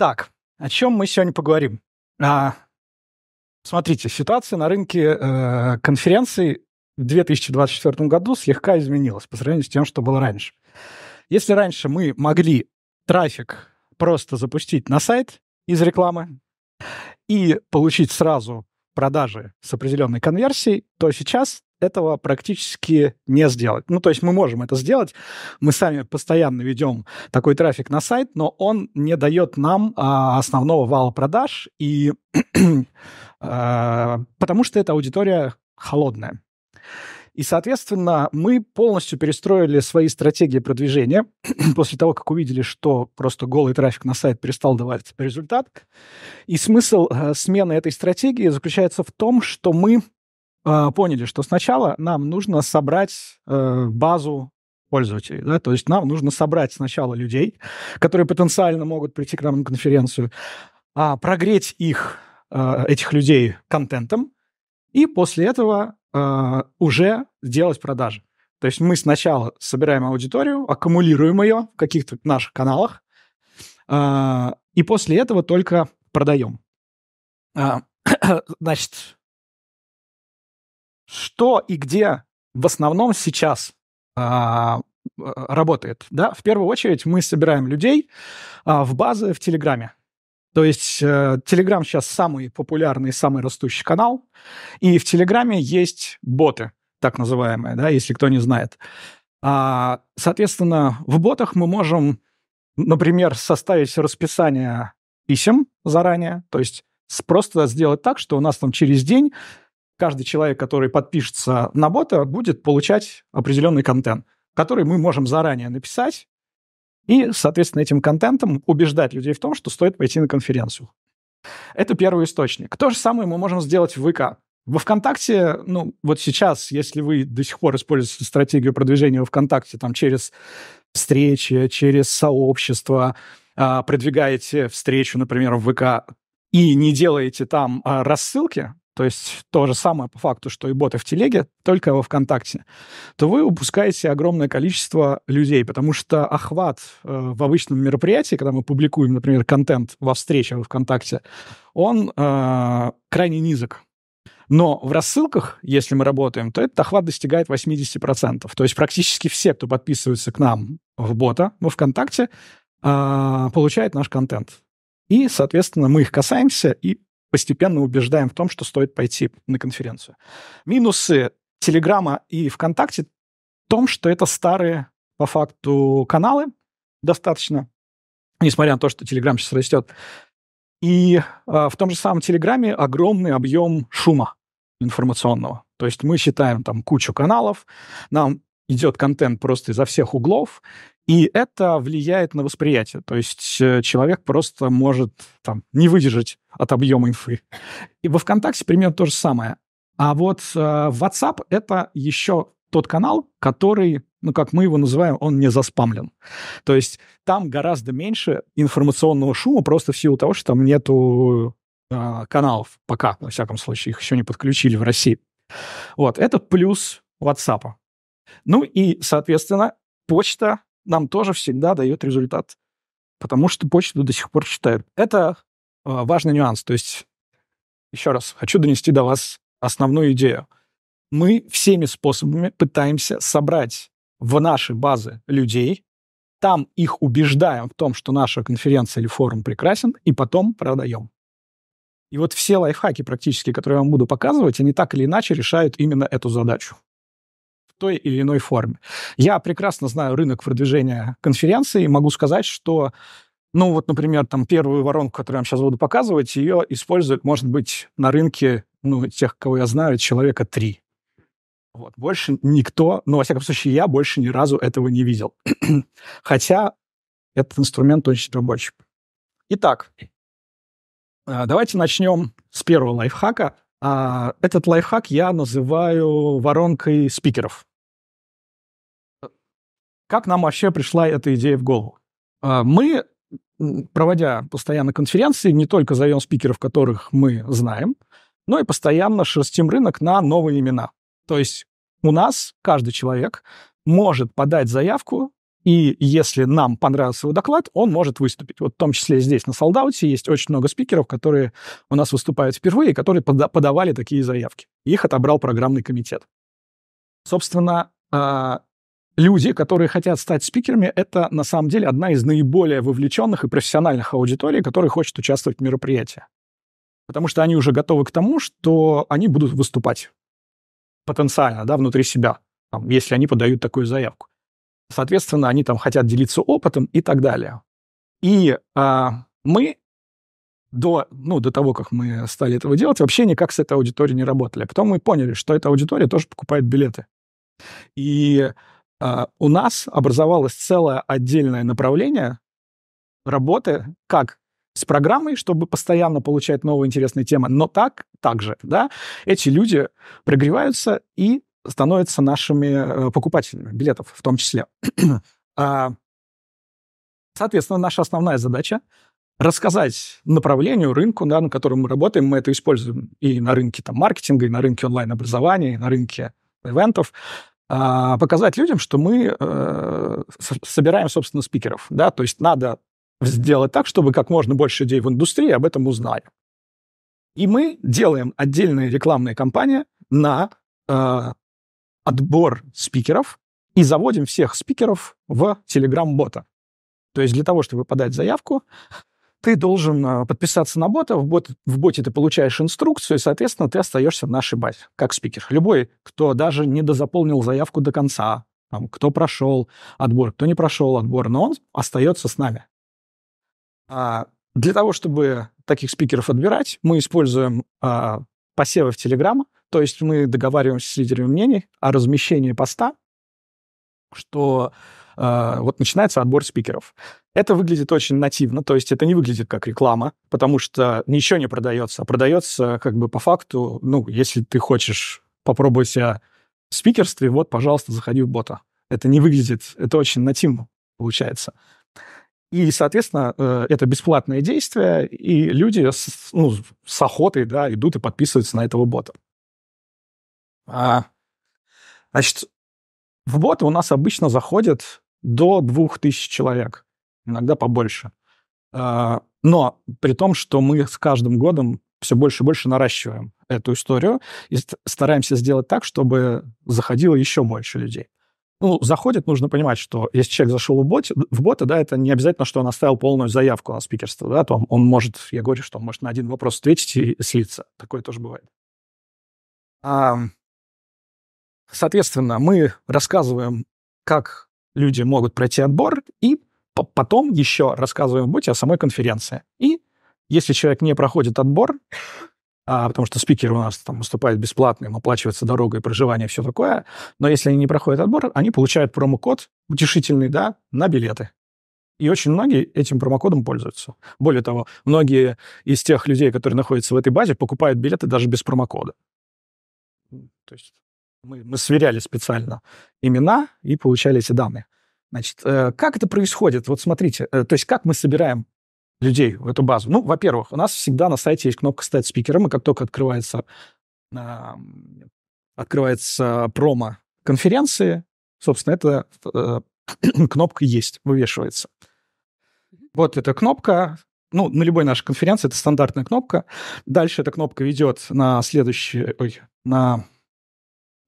Так, о чем мы сегодня поговорим? А, смотрите, ситуация на рынке э, конференций в 2024 году слегка изменилась по сравнению с тем, что было раньше. Если раньше мы могли трафик просто запустить на сайт из рекламы и получить сразу продажи с определенной конверсией, то сейчас этого практически не сделать. Ну, то есть мы можем это сделать, мы сами постоянно ведем такой трафик на сайт, но он не дает нам а, основного вала продаж, и, а, потому что эта аудитория холодная. И, соответственно, мы полностью перестроили свои стратегии продвижения после того, как увидели, что просто голый трафик на сайт перестал давать результат. И смысл э, смены этой стратегии заключается в том, что мы э, поняли, что сначала нам нужно собрать э, базу пользователей. Да? То есть нам нужно собрать сначала людей, которые потенциально могут прийти к нам на конференцию, а прогреть их, э, этих людей контентом, и после этого а, уже сделать продажи. То есть мы сначала собираем аудиторию, аккумулируем ее в каких-то наших каналах, э, и после этого только продаем. Э, а, значит, что и где в основном сейчас э, работает? Да? В первую очередь мы собираем людей э, в базы в Телеграме. То есть э, Telegram сейчас самый популярный, самый растущий канал, и в Телеграме есть боты, так называемые, да, если кто не знает. А, соответственно, в ботах мы можем, например, составить расписание писем заранее, то есть просто сделать так, что у нас там через день каждый человек, который подпишется на бота, будет получать определенный контент, который мы можем заранее написать, и, соответственно, этим контентом убеждать людей в том, что стоит пойти на конференцию. Это первый источник. То же самое мы можем сделать в ВК. Во ВКонтакте, ну, вот сейчас, если вы до сих пор используете стратегию продвижения во ВКонтакте там через встречи, через сообщество, а, продвигаете встречу, например, в ВК, и не делаете там а, рассылки, то есть то же самое по факту, что и боты в телеге, только во ВКонтакте, то вы упускаете огромное количество людей, потому что охват э, в обычном мероприятии, когда мы публикуем, например, контент во встрече во ВКонтакте, он э, крайне низок. Но в рассылках, если мы работаем, то этот охват достигает 80%. То есть практически все, кто подписывается к нам в бота, во ВКонтакте, э, получают наш контент. И, соответственно, мы их касаемся и постепенно убеждаем в том, что стоит пойти на конференцию. Минусы Телеграма и ВКонтакте в том, что это старые по факту каналы достаточно, несмотря на то, что Телеграм сейчас растет. И э, в том же самом Телеграме огромный объем шума информационного. То есть мы считаем там кучу каналов, нам идет контент просто изо всех углов, и это влияет на восприятие. То есть э, человек просто может там, не выдержать от объема инфы. И во ВКонтакте примерно то же самое. А вот э, WhatsApp — это еще тот канал, который, ну, как мы его называем, он не заспамлен. То есть там гораздо меньше информационного шума просто в силу того, что там нету э, каналов пока, во всяком случае, их еще не подключили в России. Вот, это плюс WhatsApp. Ну и, соответственно, почта нам тоже всегда дает результат, потому что почту до сих пор читают. Это а, важный нюанс. То есть, еще раз, хочу донести до вас основную идею. Мы всеми способами пытаемся собрать в наши базы людей, там их убеждаем в том, что наша конференция или форум прекрасен, и потом продаем. И вот все лайфхаки практически, которые я вам буду показывать, они так или иначе решают именно эту задачу той или иной форме. Я прекрасно знаю рынок продвижения конференции, могу сказать, что ну, вот, например, там первую воронку, которую я вам сейчас буду показывать, ее используют, может быть, на рынке, ну, тех, кого я знаю, человека три. Вот. Больше никто, ну, во всяком случае, я больше ни разу этого не видел. Хотя этот инструмент очень рабочий. Итак, а, давайте начнем с первого лайфхака. А, этот лайфхак я называю воронкой спикеров. Как нам вообще пришла эта идея в голову? А, мы, проводя постоянно конференции, не только зовем спикеров, которых мы знаем, но и постоянно шерстим рынок на новые имена. То есть у нас каждый человек может подать заявку, и если нам понравился его доклад, он может выступить. Вот в том числе здесь, на Солдауте, есть очень много спикеров, которые у нас выступают впервые, которые подавали такие заявки. Их отобрал программный комитет. Собственно, а, люди, которые хотят стать спикерами, это на самом деле одна из наиболее вовлеченных и профессиональных аудиторий, которые хочет участвовать в мероприятии. Потому что они уже готовы к тому, что они будут выступать потенциально, да, внутри себя, там, если они подают такую заявку. Соответственно, они там хотят делиться опытом и так далее. И а, мы до, ну, до того, как мы стали этого делать, вообще никак с этой аудиторией не работали. Потом мы поняли, что эта аудитория тоже покупает билеты. И а, у нас образовалось целое отдельное направление работы, как с программой, чтобы постоянно получать новые интересные темы, но так, также, да, эти люди прогреваются и становятся нашими э, покупателями билетов в том числе. А, соответственно, наша основная задача рассказать направлению, рынку, да, на котором мы работаем, мы это используем и на рынке там, маркетинга, и на рынке онлайн-образования, и на рынке ивентов, а, показать людям, что мы э, собираем, собственно, спикеров. Да? То есть надо сделать так, чтобы как можно больше людей в индустрии об этом узнали. И мы делаем отдельные рекламные кампании на э, отбор спикеров и заводим всех спикеров в Telegram-бота. То есть для того, чтобы подать заявку, ты должен э, подписаться на бота, в, бот, в боте ты получаешь инструкцию, и, соответственно, ты остаешься в нашей базе, как спикер. Любой, кто даже не дозаполнил заявку до конца, там, кто прошел отбор, кто не прошел отбор, но он остается с нами. А для того, чтобы таких спикеров отбирать, мы используем а, посевы в Телеграм, то есть мы договариваемся с лидерами мнений о размещении поста что э, вот начинается отбор спикеров. Это выглядит очень нативно, то есть это не выглядит как реклама, потому что ничего не продается, а продается как бы по факту, ну, если ты хочешь попробовать себя в спикерстве, вот, пожалуйста, заходи в бота. Это не выглядит, это очень нативно получается. И, соответственно, э, это бесплатное действие, и люди с, ну, с охотой да, идут и подписываются на этого бота. А, значит, в боты у нас обычно заходят до 2000 человек, иногда побольше. А, но при том, что мы с каждым годом все больше и больше наращиваем эту историю и стараемся сделать так, чтобы заходило еще больше людей. Ну, заходит, нужно понимать, что если человек зашел в, боте, в бота, да, это не обязательно, что он оставил полную заявку на спикерство, да, то он, он может, я говорю, что он может на один вопрос ответить и слиться. Такое тоже бывает. Соответственно, мы рассказываем, как люди могут пройти отбор, и потом еще рассказываем будьте о самой конференции. И если человек не проходит отбор, а, потому что спикеры у нас там выступают бесплатно, им оплачивается дорога и проживание, все такое. Но если они не проходят отбор, они получают промокод утешительный, да, на билеты. И очень многие этим промокодом пользуются. Более того, многие из тех людей, которые находятся в этой базе, покупают билеты даже без промокода. То есть мы, мы сверяли специально имена и получали эти данные. Значит, э, как это происходит? Вот смотрите, э, то есть как мы собираем людей в эту базу? Ну, во-первых, у нас всегда на сайте есть кнопка стать спикером, и как только открывается, открывается промо конференции, собственно, эта э, кнопка есть, вывешивается. Вот эта кнопка, ну, на любой нашей конференции это стандартная кнопка. Дальше эта кнопка ведет на следующий, ой, на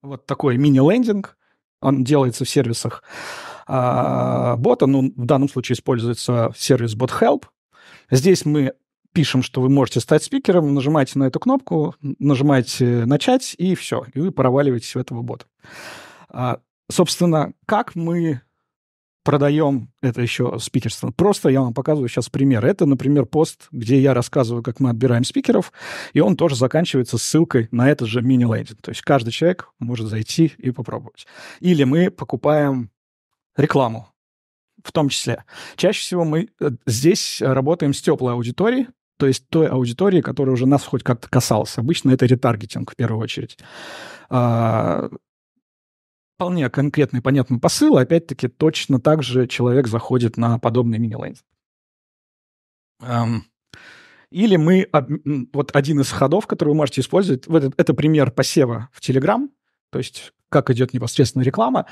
вот такой мини-лендинг. Он делается в сервисах а, бота. Ну, в данном случае используется сервис BotHelp. Здесь мы пишем, что вы можете стать спикером, нажимаете на эту кнопку, нажимаете «Начать», и все. И вы проваливаетесь в этого бота. А, собственно, как мы продаем, это еще спикерство. Просто я вам показываю сейчас пример. Это, например, пост, где я рассказываю, как мы отбираем спикеров, и он тоже заканчивается ссылкой на этот же мини-лейдинг. То есть каждый человек может зайти и попробовать. Или мы покупаем рекламу в том числе. Чаще всего мы э, здесь работаем с теплой аудиторией, то есть той аудитории, которая уже нас хоть как-то касалась. Обычно это ретаргетинг в первую очередь. А, вполне конкретный, понятный посыл, опять-таки точно так же человек заходит на подобный мини-лейн. Или мы... Вот один из ходов, который вы можете использовать, вот это, это пример посева в Telegram, то есть как идет непосредственно реклама.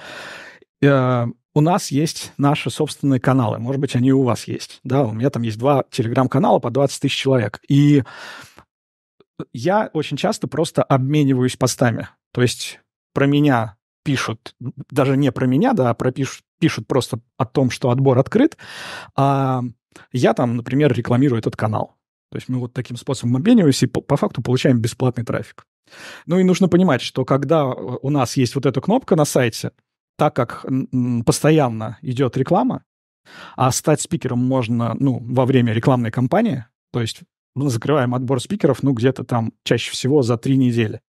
Э, у нас есть наши собственные каналы, может быть, они и у вас есть. Да, у меня там есть два Телеграм-канала по 20 тысяч человек. И я очень часто просто обмениваюсь постами. То есть про меня пишут, даже не про меня, да, а пропишут, пишут просто о том, что отбор открыт, а я там, например, рекламирую этот канал. То есть мы вот таким способом обмениваемся и по, по факту получаем бесплатный трафик. Ну и нужно понимать, что когда э, у нас есть вот эта кнопка на сайте, так как постоянно идет реклама, а стать спикером можно, ну, во время рекламной кампании, то есть мы закрываем отбор спикеров, ну, где-то там чаще всего за три недели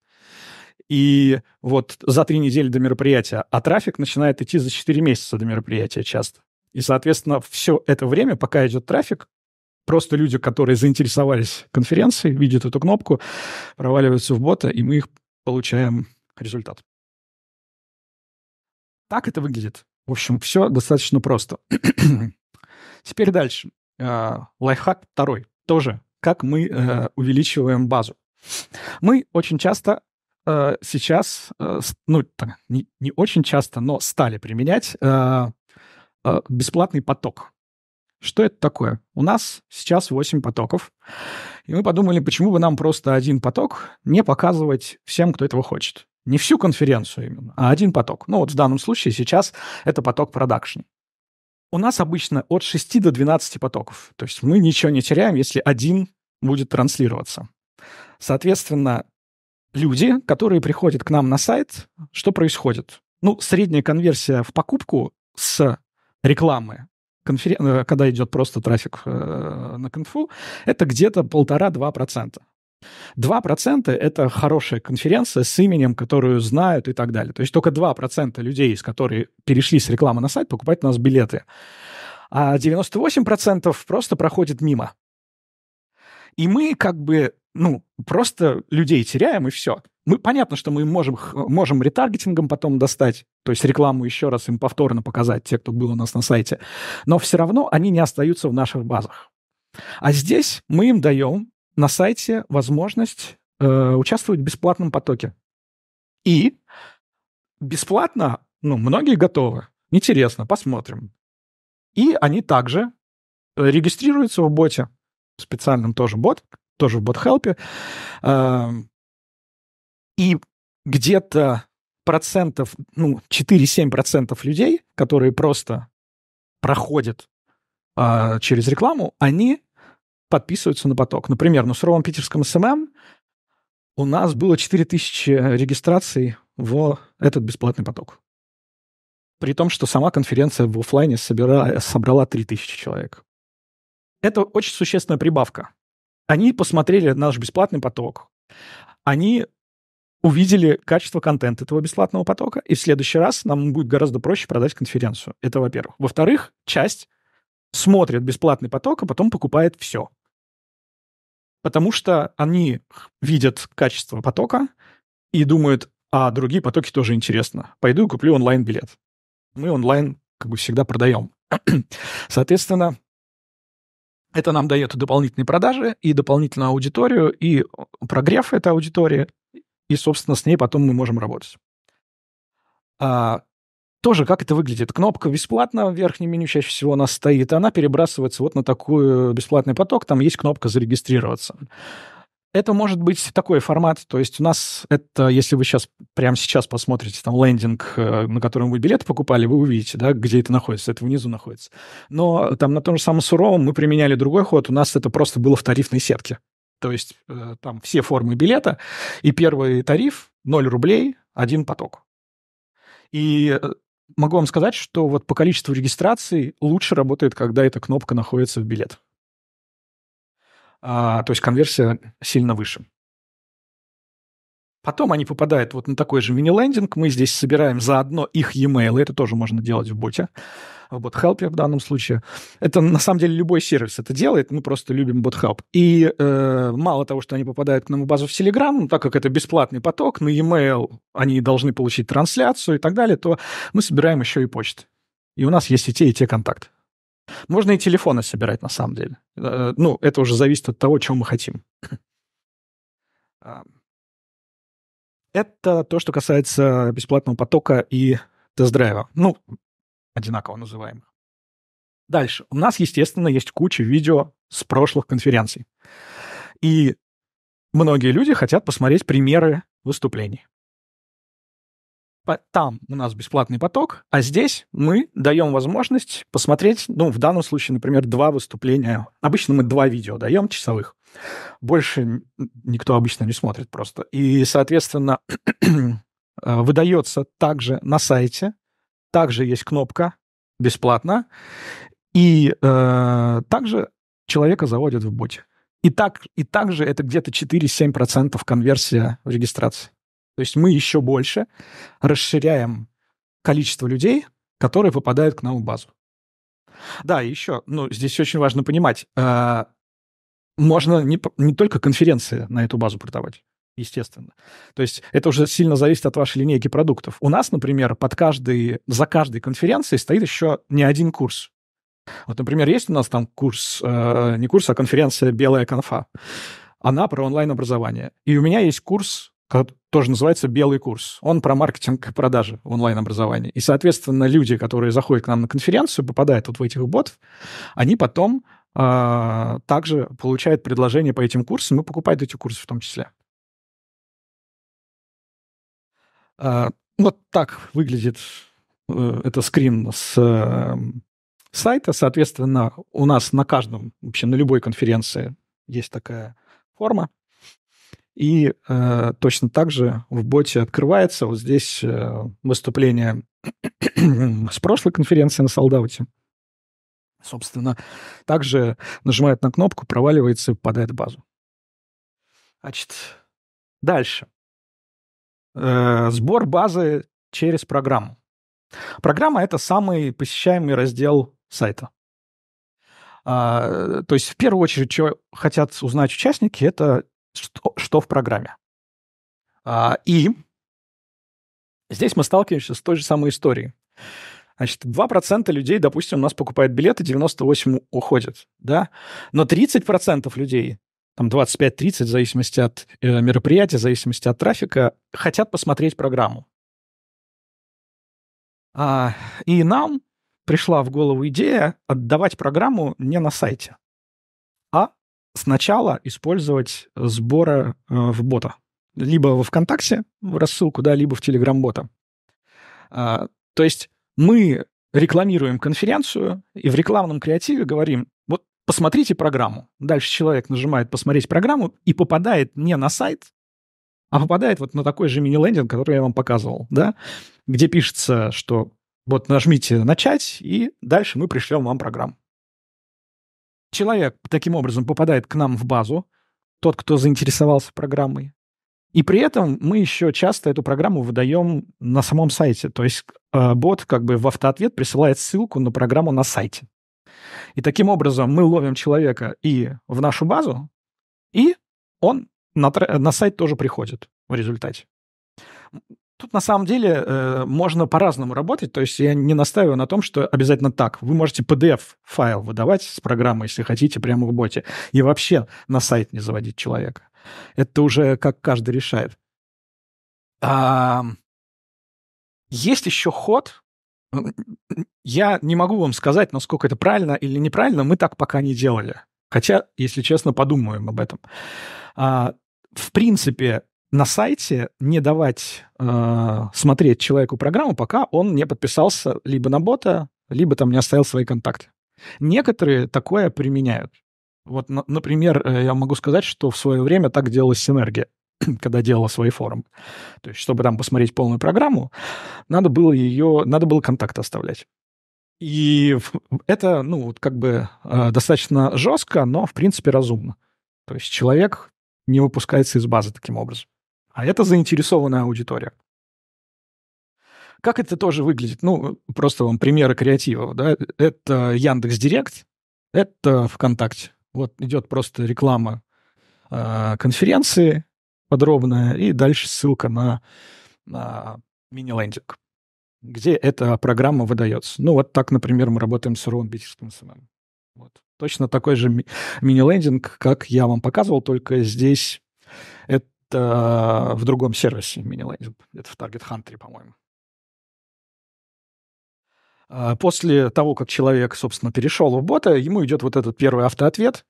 и вот за три недели до мероприятия, а трафик начинает идти за 4 месяца до мероприятия часто. И, соответственно, все это время, пока идет трафик, просто люди, которые заинтересовались конференцией, видят эту кнопку, проваливаются в бота, и мы их получаем результат. Так это выглядит. В общем, все достаточно просто. Теперь дальше. А, лайфхак второй. Тоже, как мы э, увеличиваем базу. Мы очень часто э, сейчас, э, ну, так, не, не очень часто, но стали применять э, э, бесплатный поток. Что это такое? У нас сейчас 8 потоков. И мы подумали, почему бы нам просто один поток не показывать всем, кто этого хочет. Не всю конференцию именно, а один поток. Ну вот в данном случае сейчас это поток продакшн. У нас обычно от 6 до 12 потоков. То есть мы ничего не теряем, если один будет транслироваться. Соответственно, люди, которые приходят к нам на сайт, что происходит? Ну, средняя конверсия в покупку с рекламы, конферен... Э, когда идет просто трафик э, на конфу, это где-то полтора-два процента. 2% — это хорошая конференция с именем, которую знают и так далее. То есть только 2% людей, из которых перешли с рекламы на сайт, покупают у нас билеты. А 98% просто проходит мимо. И мы как бы ну, просто людей теряем, и все. Мы, понятно, что мы можем, можем ретаргетингом потом достать, то есть рекламу еще раз им повторно показать, те, кто был у нас на сайте, но все равно они не остаются в наших базах. А здесь мы им даем на сайте возможность э, участвовать в бесплатном потоке. И бесплатно, ну, многие готовы. Интересно, посмотрим. И они также э, регистрируются в боте, в специальном тоже бот, тоже в BotHelp. Эм, и где-то процентов, ну, 4-7 процентов людей, которые просто проходят а, через рекламу, они подписываются на поток. Например, на ну, суровом питерском СММ эм эм у нас было 4000 регистраций в этот бесплатный поток. При том, что сама конференция в офлайне собира, собрала 3000 человек. Это очень существенная прибавка. Они посмотрели наш бесплатный поток. Они увидели качество контента этого бесплатного потока, и в следующий раз нам будет гораздо проще продать конференцию. Это во-первых. Во-вторых, часть смотрит бесплатный поток, а потом покупает все. Потому что они видят качество потока и думают, а другие потоки тоже интересно. Пойду и куплю онлайн-билет. Мы онлайн, как бы всегда, продаем. Соответственно, это нам дает дополнительные продажи и дополнительную аудиторию, и прогрев этой аудитории, и, собственно, с ней потом мы можем работать. А, тоже, как это выглядит? Кнопка бесплатно в верхнем меню чаще всего у нас стоит, она перебрасывается вот на такой бесплатный поток, там есть кнопка «Зарегистрироваться». Это может быть такой формат, то есть у нас это, если вы сейчас, прямо сейчас посмотрите там лендинг, э, на котором вы билет покупали, вы увидите, да, где это находится, это внизу находится. Но там на том же самом суровом мы применяли другой ход, у нас это просто было в тарифной сетке. То есть э, там все формы билета, и первый тариф 0 рублей, один поток. И э, могу вам сказать, что вот по количеству регистраций лучше работает, когда эта кнопка находится в билет. А, то есть конверсия сильно выше. Потом они попадают вот на такой же мини-лендинг. Мы здесь собираем заодно их e-mail. Это тоже можно делать в боте. В BotHelp в данном случае. Это на самом деле любой сервис это делает. Мы просто любим BotHelp. И э, мало того, что они попадают к нам в базу в Telegram, так как это бесплатный поток, на e-mail они должны получить трансляцию и так далее, то мы собираем еще и почту. И у нас есть и те, и те контакты. Можно и телефоны собирать, на самом деле. Э, ну, это уже зависит от того, чего мы хотим. А, это то, что касается бесплатного потока и тест-драйва. Ну, одинаково называемых. Дальше. У нас, естественно, есть куча видео с прошлых конференций. И многие люди хотят посмотреть примеры выступлений там у нас бесплатный поток, а здесь мы даем возможность посмотреть, ну, в данном случае, например, два выступления. Обычно мы два видео даем часовых. Больше никто обычно не смотрит просто. И, соответственно, э, выдается также на сайте, также есть кнопка «Бесплатно», и э, также человека заводят в боте. И, так, и также это где-то 4-7% конверсия в регистрации. То есть мы еще больше расширяем количество людей, которые попадают к нам в базу. Да, еще, ну, здесь очень важно понимать, э, можно не, не только конференции на эту базу продавать, естественно. То есть это уже сильно зависит от вашей линейки продуктов. У нас, например, под каждый, за каждой конференцией стоит еще не один курс. Вот, например, есть у нас там курс, э, не курс, а конференция «Белая конфа». Она про онлайн-образование. И у меня есть курс тоже называется «Белый курс». Он про маркетинг и продажи в онлайн-образовании. И, соответственно, люди, которые заходят к нам на конференцию, попадают вот в этих ботов, они потом э, также получают предложения по этим курсам и покупают эти курсы в том числе. Э, вот так выглядит э, это скрин с э, сайта. Соответственно, у нас на каждом, вообще на любой конференции есть такая форма. И э, точно так же в боте открывается вот здесь э, выступление с прошлой конференции на солдате. Собственно, также нажимает на кнопку, проваливается и попадает в базу. Значит, дальше. Э, сбор базы через программу. Программа — это самый посещаемый раздел сайта. А, то есть в первую очередь, что хотят узнать участники, это что, что в программе. А, и здесь мы сталкиваемся с той же самой историей. Значит, 2% людей, допустим, у нас покупают билеты, 98 уходят, да? Но 30% людей, там 25-30, в зависимости от э, мероприятия, в зависимости от трафика, хотят посмотреть программу. А, и нам пришла в голову идея отдавать программу не на сайте сначала использовать сборы э, в бота. Либо во ВКонтакте в рассылку, да, либо в Телеграм-бота. А, то есть мы рекламируем конференцию и в рекламном креативе говорим, вот посмотрите программу. Дальше человек нажимает «посмотреть программу» и попадает не на сайт, а попадает вот на такой же мини-лендинг, который я вам показывал, да, где пишется, что вот нажмите «начать», и дальше мы пришлем вам программу. Человек таким образом попадает к нам в базу, тот, кто заинтересовался программой. И при этом мы еще часто эту программу выдаем на самом сайте. То есть э, бот как бы в автоответ присылает ссылку на программу на сайте. И таким образом мы ловим человека и в нашу базу, и он на, э, на сайт тоже приходит в результате. Тут на самом деле э, можно по-разному работать. То есть я не настаиваю на том, что обязательно так. Вы можете PDF-файл выдавать с программы, если хотите, прямо в боте. И вообще на сайт не заводить человека. Это уже как каждый решает. А, есть еще ход. Я не могу вам сказать, насколько это правильно или неправильно. Мы так пока не делали. Хотя, если честно, подумаем об этом. А, в принципе, на сайте не давать э, смотреть человеку программу, пока он не подписался либо на бота, либо там не оставил свои контакты. Некоторые такое применяют. Вот, на, например, э, я могу сказать, что в свое время так делалась синергия, когда делала свои форумы. То есть, чтобы там посмотреть полную программу, надо было ее, надо было контакт оставлять. И это, ну, как бы э, достаточно жестко, но, в принципе, разумно. То есть человек не выпускается из базы таким образом. А это заинтересованная аудитория. Как это тоже выглядит? Ну, просто вам примеры креативов, да? Это Яндекс Директ, это ВКонтакте. Вот идет просто реклама э, конференции подробная, и дальше ссылка на, на мини-лендинг, где эта программа выдается. Ну, вот так, например, мы работаем с ровом Битерским СММ. Вот. Точно такой же ми- мини-лендинг, как я вам показывал, только здесь в другом сервисе MiniLabel, это в Target Hunter, по-моему. А после того, как человек, собственно, перешел в бота, ему идет вот этот первый автоответ,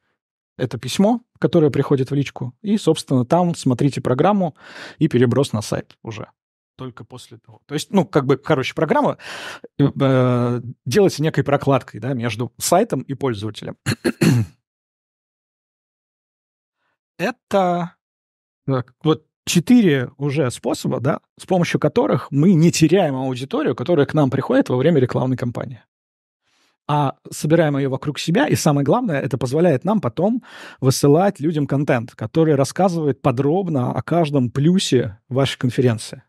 это письмо, которое приходит в личку, и, собственно, там смотрите программу и переброс на сайт уже только после того. То есть, ну, как бы, короче, программа э, делается некой прокладкой, да, между сайтом и пользователем. Это так, вот четыре уже способа, да, с помощью которых мы не теряем аудиторию, которая к нам приходит во время рекламной кампании а собираем ее вокруг себя, и самое главное, это позволяет нам потом высылать людям контент, который рассказывает подробно о каждом плюсе вашей конференции,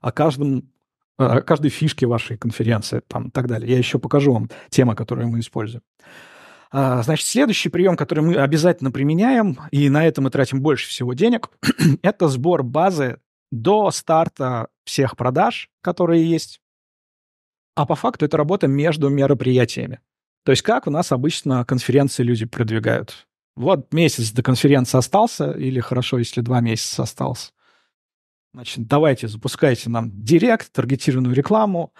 о каждом э, о каждой фишке вашей конференции там, и так далее. Я еще покажу вам темы, которые мы используем. А, значит, следующий прием, который мы обязательно применяем, и на это мы тратим больше всего денег, это сбор базы до старта всех продаж, которые есть. А по факту это работа между мероприятиями. То есть как у нас обычно конференции люди продвигают? Вот месяц до конференции остался, или хорошо, если два месяца остался. Значит, давайте, запускайте нам директ, таргетированную рекламу,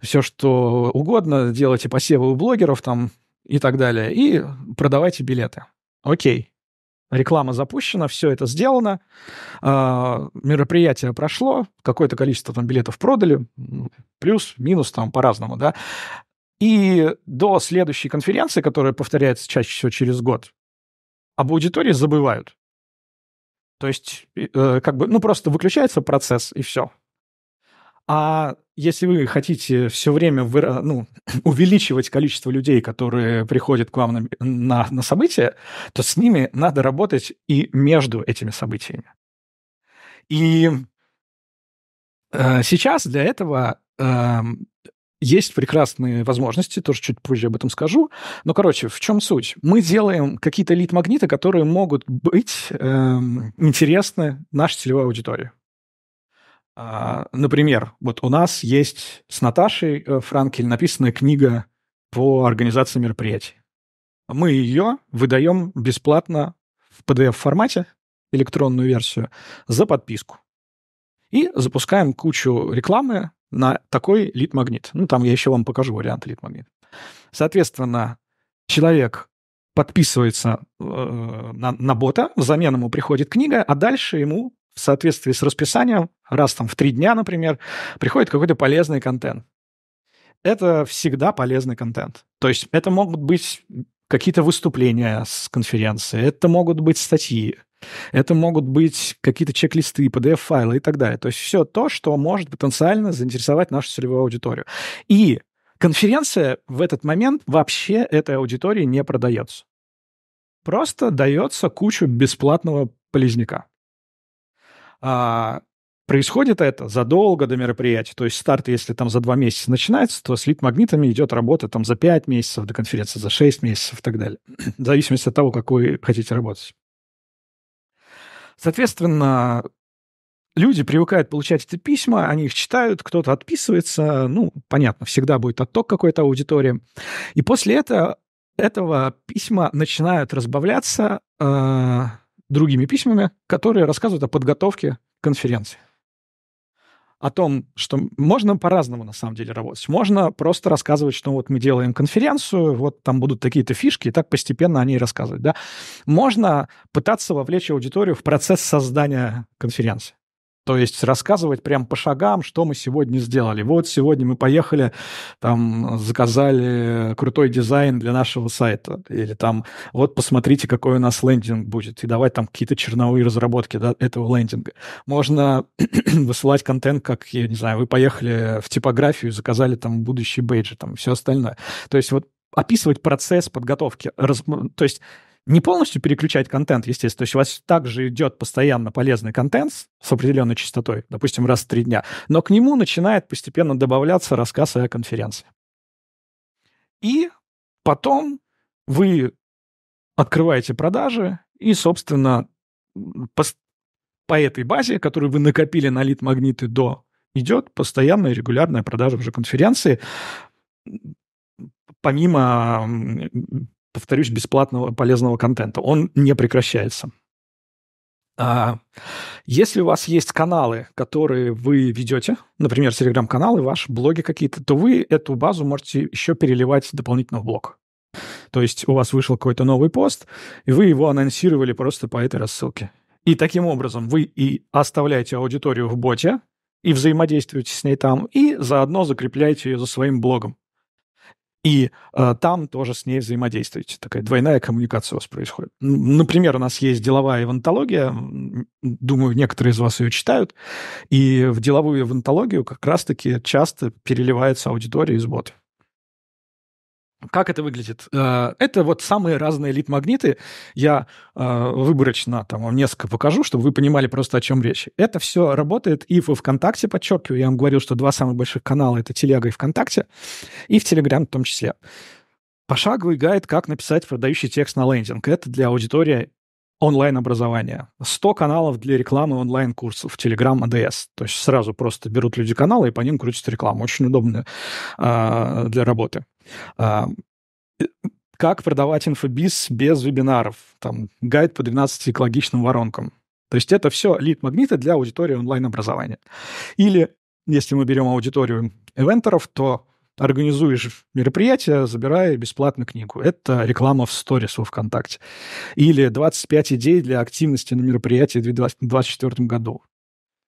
все что угодно, делайте посевы у блогеров, там, и так далее, и продавайте билеты. Окей. Реклама запущена, все это сделано, а, мероприятие прошло, какое-то количество там билетов продали, плюс, минус там по-разному, да. И до следующей конференции, которая повторяется чаще всего через год, об аудитории забывают. То есть, э, как бы, ну, просто выключается процесс, и все. А если вы хотите все время выра... ну, увеличивать количество людей, которые приходят к вам на, на, на события, то с ними надо работать и между этими событиями. И э, сейчас для этого э, есть прекрасные возможности, тоже чуть позже об этом скажу. Но, короче, в чем суть? Мы делаем какие-то лид-магниты, которые могут быть э, интересны нашей целевой аудитории. А, например, вот у нас есть с Наташей э, Франкель написанная книга по организации мероприятий. Мы ее выдаем бесплатно в PDF-формате, электронную версию, за подписку. И запускаем кучу рекламы на такой лид-магнит. Ну, там я еще вам покажу вариант лид-магнита. Соответственно, человек подписывается э, на, на бота, взамен ему приходит книга, а дальше ему в соответствии с расписанием, раз там в три дня, например, приходит какой-то полезный контент. Это всегда полезный контент. То есть это могут быть какие-то выступления с конференции, это могут быть статьи, это могут быть какие-то чек-листы, PDF-файлы и так далее. То есть все то, что может потенциально заинтересовать нашу целевую аудиторию. И конференция в этот момент вообще этой аудитории не продается. Просто дается кучу бесплатного полезняка. А, происходит это задолго до мероприятия. То есть старт, если там за два месяца начинается, то с лид-магнитами идет работа там за пять месяцев, до конференции за шесть месяцев и так далее. в зависимости от того, как вы хотите работать. Соответственно, люди привыкают получать эти письма, они их читают, кто-то отписывается, ну, понятно, всегда будет отток какой-то аудитории. И после этого, этого письма начинают разбавляться э, другими письмами, которые рассказывают о подготовке конференции. О том, что можно по-разному на самом деле работать. Можно просто рассказывать, что вот мы делаем конференцию, вот там будут такие-то фишки, и так постепенно о ней рассказывать. Да? Можно пытаться вовлечь аудиторию в процесс создания конференции. То есть рассказывать прям по шагам, что мы сегодня сделали. Вот сегодня мы поехали, там, заказали крутой дизайн для нашего сайта. Или там, вот посмотрите, какой у нас лендинг будет. И давать там какие-то черновые разработки да, этого лендинга. Можно высылать контент, как, я не знаю, вы поехали в типографию, заказали там будущий бейджи, там все остальное. То есть вот описывать процесс подготовки. Раз, то есть не полностью переключать контент, естественно. То есть у вас также идет постоянно полезный контент с определенной частотой, допустим, раз в три дня, но к нему начинает постепенно добавляться рассказ о конференции. И потом вы открываете продажи и, собственно, по, по этой базе, которую вы накопили на лид-магниты до, идет постоянная регулярная продажа уже конференции, помимо повторюсь, бесплатного полезного контента. Он не прекращается. А если у вас есть каналы, которые вы ведете, например, телеграм-каналы, ваши блоги какие-то, то вы эту базу можете еще переливать дополнительно в блог. То есть у вас вышел какой-то новый пост, и вы его анонсировали просто по этой рассылке. И таким образом вы и оставляете аудиторию в боте, и взаимодействуете с ней там, и заодно закрепляете ее за своим блогом и э, там тоже с ней взаимодействуете. Такая двойная коммуникация у вас происходит. Например, у нас есть деловая эвентология, думаю, некоторые из вас ее читают, и в деловую эвентологию как раз-таки часто переливается аудитория из ботов. Как это выглядит? Э, это вот самые разные лид-магниты. Я э, выборочно там вам несколько покажу, чтобы вы понимали просто, о чем речь. Это все работает и в ВКонтакте, подчеркиваю. Я вам говорил, что два самых больших канала — это Телега и ВКонтакте, и в Телеграм в том числе. Пошаговый гайд, как написать продающий текст на лендинг. Это для аудитории онлайн образование, 100 каналов для рекламы онлайн-курсов, Telegram, ADS. То есть сразу просто берут люди каналы и по ним крутят рекламу. Очень удобно э, для работы. А, э, как продавать инфобиз без вебинаров? Там гайд по 12 экологичным воронкам. То есть это все лид-магниты для аудитории онлайн-образования. Или, если мы берем аудиторию эвентеров, то организуешь мероприятие, забирая бесплатно книгу. Это реклама в сторис во ВКонтакте. Или 25 идей для активности на мероприятии в 2024 году.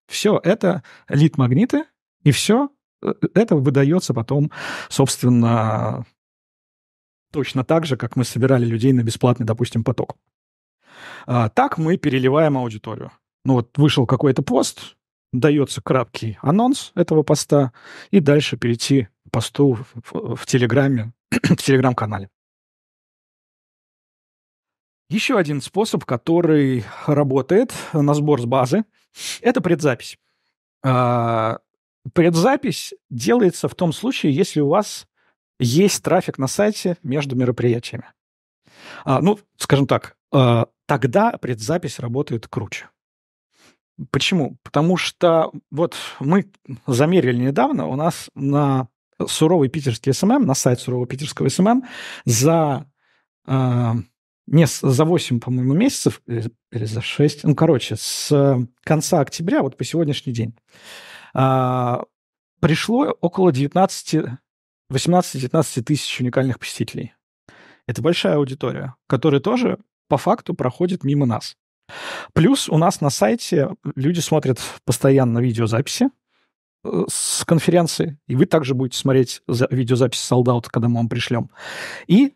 Все это лид-магниты, и все э, это выдается потом, собственно, точно так же, как мы собирали людей на бесплатный, допустим, поток. А, так мы переливаем аудиторию. Ну вот вышел какой-то пост, дается краткий анонс этого поста, и дальше перейти посту в, в Телеграме, в Телеграм-канале. Еще один способ, который работает на сбор с базы, это предзапись. А, предзапись делается в том случае, если у вас есть трафик на сайте между мероприятиями. А, ну, скажем так, а, тогда предзапись работает круче. Почему? Потому что вот мы замерили недавно, у нас на суровый питерский СММ, эм эм, на сайт сурового питерского СММ эм за э, не, за 8, по-моему, месяцев, э, или за 6, ну, короче, с конца октября, вот по сегодняшний день, э, пришло около 19, 18-19 тысяч уникальных посетителей. Это большая аудитория, которая тоже по факту проходит мимо нас. Плюс у нас на сайте люди смотрят постоянно видеозаписи, Э, с конференции, и вы также будете смотреть за видеозапись солдат, когда мы вам пришлем. И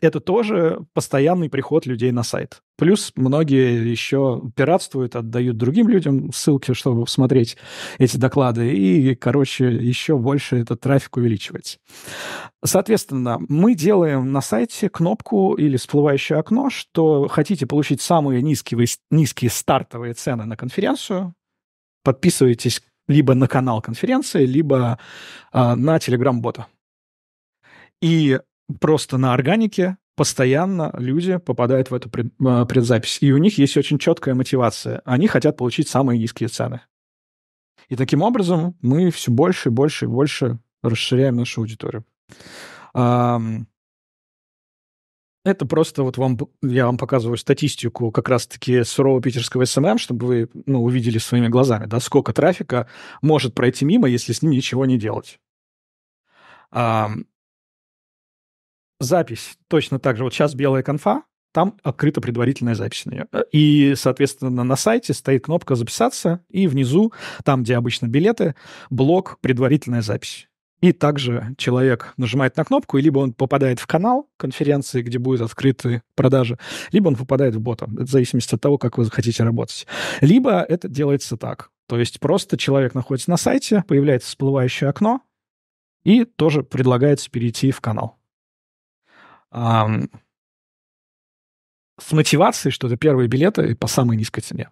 это тоже постоянный приход людей на сайт. Плюс многие еще пиратствуют, отдают другим людям ссылки, чтобы смотреть эти доклады. И, короче, еще больше этот трафик увеличивается. Соответственно, мы делаем на сайте кнопку или всплывающее окно, что хотите получить самые низкие, низкие стартовые цены на конференцию, подписывайтесь либо на канал конференции, либо а, на телеграм-бота. И просто на органике постоянно люди попадают в эту пред, а, предзапись. И у них есть очень четкая мотивация. Они хотят получить самые низкие цены. И таким образом мы все больше и больше и больше расширяем нашу аудиторию. Um, это просто вот вам, я вам показываю статистику как раз-таки сурового питерского СММ, эм, чтобы вы ну, увидели своими глазами, да, сколько трафика может пройти мимо, если с ним ничего не делать. А, запись точно так же. Вот сейчас белая конфа, там открыта предварительная запись на нее. И, соответственно, на сайте стоит кнопка «Записаться», и внизу, там, где обычно билеты, блок «Предварительная запись». И также человек нажимает на кнопку, и либо он попадает в канал конференции, где будут открыты продажи, либо он попадает в бота, в зависимости от того, как вы захотите работать. Либо это делается так. То есть просто человек находится на сайте, появляется всплывающее окно, и тоже предлагается перейти в канал. С мотивацией, что это первые билеты по самой низкой цене.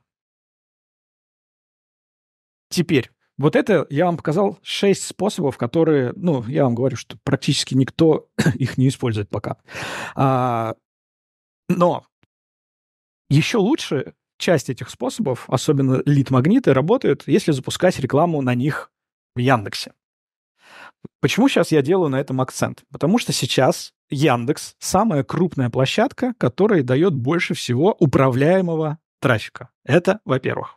Теперь, вот это я вам показал шесть способов, которые, ну, я вам говорю, что практически никто их не использует пока. А, но еще лучше часть этих способов, особенно лид-магниты, работают, если запускать рекламу на них в Яндексе. Почему сейчас я делаю на этом акцент? Потому что сейчас Яндекс самая крупная площадка, которая дает больше всего управляемого трафика. Это, во-первых.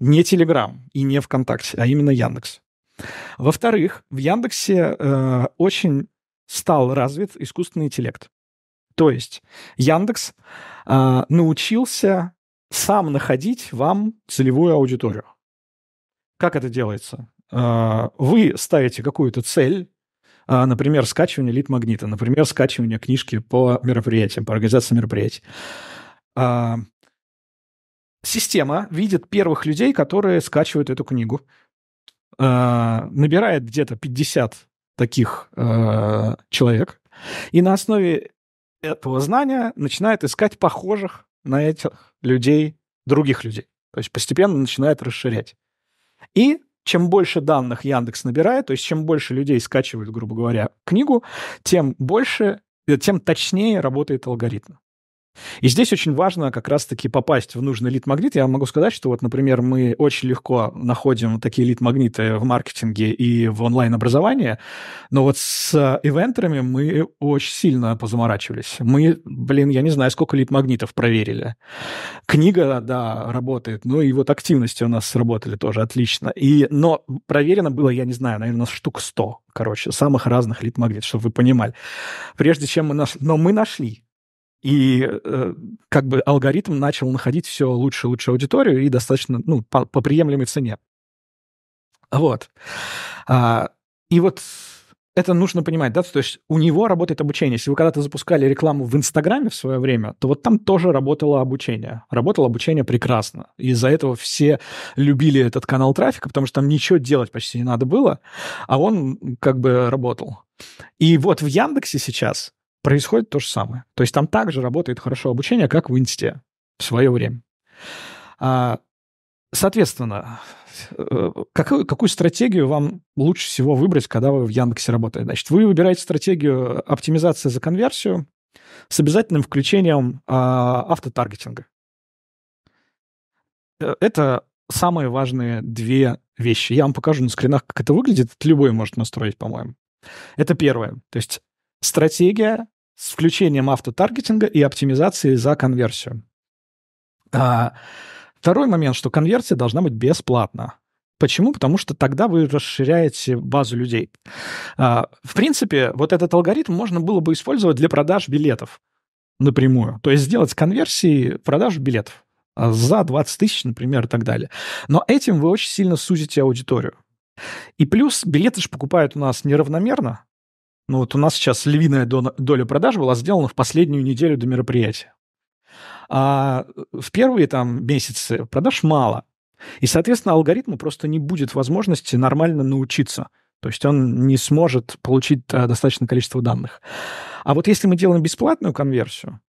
Не Телеграм и не ВКонтакте, а именно Яндекс. Во-вторых, в Яндексе э, очень стал развит искусственный интеллект. То есть Яндекс э, научился сам находить вам целевую аудиторию. Как это делается? Э, вы ставите какую-то цель, э, например, скачивание лид-магнита, например, скачивание книжки по мероприятиям, по организации мероприятий. Э, система видит первых людей, которые скачивают эту книгу, э, набирает где-то 50 таких э, человек, и на основе этого знания начинает искать похожих на этих людей других людей. То есть постепенно начинает расширять. И чем больше данных Яндекс набирает, то есть чем больше людей скачивают, грубо говоря, книгу, тем больше, э, тем точнее работает алгоритм. И здесь очень важно как раз-таки попасть в нужный лид-магнит. Я могу сказать, что вот, например, мы очень легко находим такие лид-магниты в маркетинге и в онлайн-образовании, но вот с э, ивентерами мы очень сильно позаморачивались. Мы, блин, я не знаю, сколько лид-магнитов проверили. Книга, да, работает, ну и вот активности у нас сработали тоже отлично. И, но проверено было, я не знаю, наверное, штук 100, короче, самых разных лид-магнитов, чтобы вы понимали. Прежде чем мы нашли... Но мы нашли и э, как бы алгоритм начал находить все лучше и лучше аудиторию и достаточно, ну, по, по приемлемой цене. Вот. А, и вот это нужно понимать, да, то есть у него работает обучение. Если вы когда-то запускали рекламу в Инстаграме в свое время, то вот там тоже работало обучение. Работало обучение прекрасно. Из-за этого все любили этот канал трафика, потому что там ничего делать почти не надо было, а он как бы работал. И вот в Яндексе сейчас происходит то же самое. То есть там также работает хорошо обучение, как в Инсте в свое время. А, соответственно, э, какую, какую стратегию вам лучше всего выбрать, когда вы в Яндексе работаете? Значит, вы выбираете стратегию оптимизации за конверсию с обязательным включением а, автотаргетинга. Э, это самые важные две вещи. Я вам покажу на скринах, как это выглядит. Любой может настроить, по-моему. Это первое. То есть Стратегия с включением автотаргетинга и оптимизации за конверсию. А, второй момент, что конверсия должна быть бесплатна. Почему? Потому что тогда вы расширяете базу людей. А, в принципе, вот этот алгоритм можно было бы использовать для продаж билетов напрямую. То есть сделать конверсии продаж билетов а, за 20 тысяч, например, и так далее. Но этим вы очень сильно сузите аудиторию. И плюс билеты же покупают у нас неравномерно, ну вот у нас сейчас львиная доля продаж была сделана в последнюю неделю до мероприятия. А э, в первые там месяцы продаж мало. И, соответственно, алгоритму просто не будет возможности нормально научиться. То есть он не сможет получить э, достаточное количество данных. А вот если мы делаем бесплатную конверсию,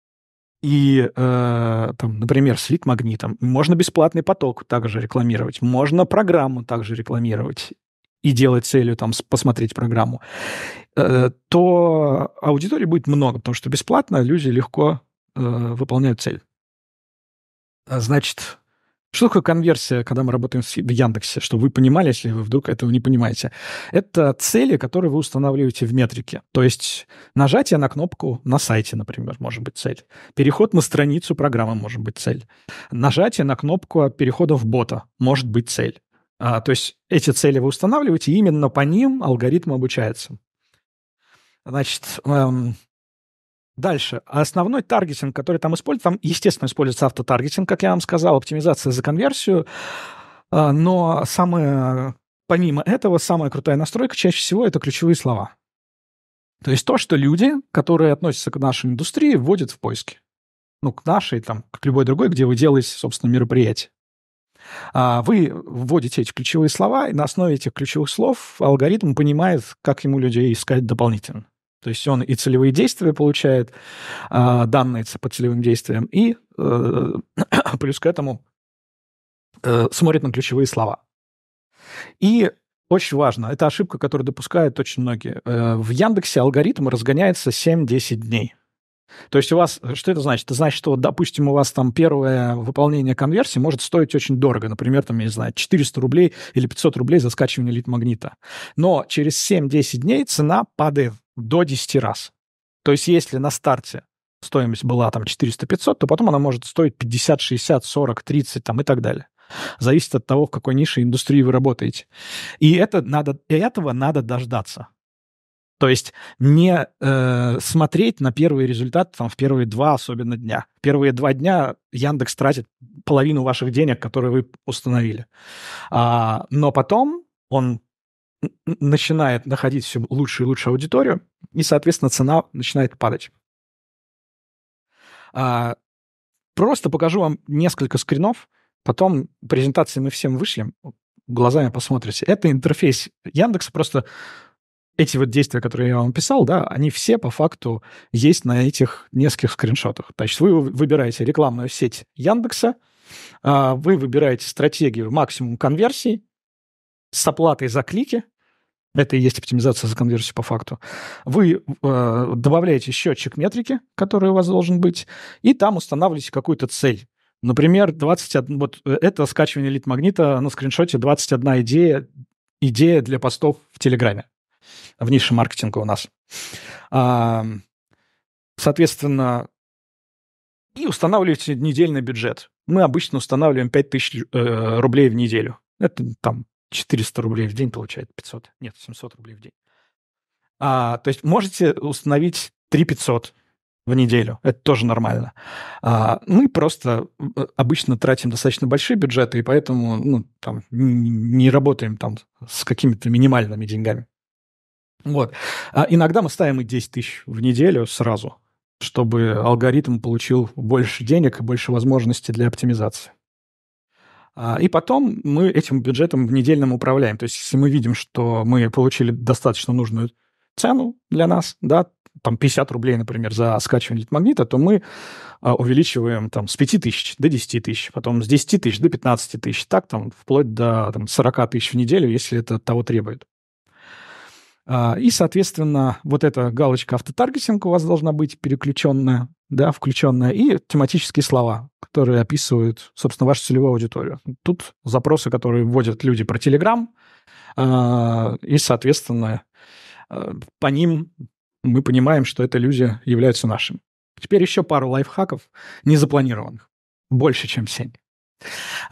и, э, там, например, с лид-магнитом. Можно бесплатный поток также рекламировать, можно программу также рекламировать и делать целью там посмотреть программу, э, то аудитории будет много, потому что бесплатно люди легко э, выполняют цель. А, значит, что такое конверсия, когда мы работаем в Яндексе? Чтобы вы понимали, если вы вдруг этого не понимаете. Это цели, которые вы устанавливаете в метрике. То есть нажатие на кнопку на сайте, например, может быть цель. Переход на страницу программы может быть цель. Нажатие на кнопку перехода в бота может быть цель. А, то есть эти цели вы устанавливаете, и именно по ним алгоритм обучается. Значит, эм, дальше. Основной таргетинг, который там используется, там, естественно, используется автотаргетинг, как я вам сказал, оптимизация за конверсию, э, но самое, помимо этого, самая крутая настройка чаще всего это ключевые слова. То есть то, что люди, которые относятся к нашей индустрии, вводят в поиски. Ну, к нашей, там, к любой другой, где вы делаете, собственно, мероприятие. А, вы вводите эти ключевые слова, и на основе этих ключевых слов алгоритм понимает, как ему людей искать дополнительно. То есть он и целевые действия получает, а, данные по целевым действиям, и э, плюс к этому э, смотрит на ключевые слова. И очень важно, это ошибка, которую допускают очень многие. Э, в Яндексе алгоритм разгоняется 7-10 дней. То есть у вас, что это значит? Это значит, что, допустим, у вас там первое выполнение конверсии может стоить очень дорого, например, там, я не знаю, 400 рублей или 500 рублей за скачивание лид-магнита. Но через 7-10 дней цена падает до 10 раз. То есть если на старте стоимость была там 400-500, то потом она может стоить 50, 60, 40, 30 там и так далее. Зависит от того, в какой нише индустрии вы работаете. И это надо, и этого надо дождаться. То есть не э, смотреть на первый результат там, в первые два особенно дня. Первые два дня Яндекс тратит половину ваших денег, которые вы установили. А, но потом он начинает находить все лучше и лучше аудиторию, и, соответственно, цена начинает падать. А, просто покажу вам несколько скринов, потом презентации мы всем вышлем, глазами посмотрите. Это интерфейс Яндекса, просто эти вот действия, которые я вам писал, да, они все по факту есть на этих нескольких скриншотах. Значит, вы выбираете рекламную сеть Яндекса, а, вы выбираете стратегию максимум конверсий с оплатой за клики, это и есть оптимизация за конверсию по факту. Вы э, добавляете счетчик метрики, который у вас должен быть, и там устанавливаете какую-то цель. Например, 21, вот э, это скачивание лид-магнита на скриншоте 21 идея, идея для постов в Телеграме в нише маркетинга у нас. Соответственно, и устанавливаете недельный бюджет. Мы обычно устанавливаем 5000 э, рублей в неделю. Это там 400 рублей в день получает 500. Нет, 700 рублей в день. А, то есть можете установить 3500 в неделю. Это тоже нормально. А, мы просто э, обычно тратим достаточно большие бюджеты, и поэтому ну, там, не работаем там, с какими-то минимальными деньгами. Вот. А иногда мы ставим и 10 тысяч в неделю сразу, чтобы алгоритм получил больше денег и больше возможностей для оптимизации. А, и потом мы этим бюджетом в недельном управляем. То есть если мы видим, что мы получили достаточно нужную цену для нас, да, там 50 рублей, например, за скачивание магнита, то мы а, увеличиваем там с 5 тысяч до 10 тысяч, потом с 10 тысяч до 15 тысяч, так там вплоть до там, 40 тысяч в неделю, если это того требует. А, и, соответственно, вот эта галочка автотаргетинг у вас должна быть переключенная, да, включенная, и тематические слова, которые описывают, собственно, вашу целевую аудиторию. Тут запросы, которые вводят люди про Telegram, а, и, соответственно, э, по ним мы понимаем, что это люди являются нашими. Теперь еще пару лайфхаков, незапланированных. Больше, чем 7.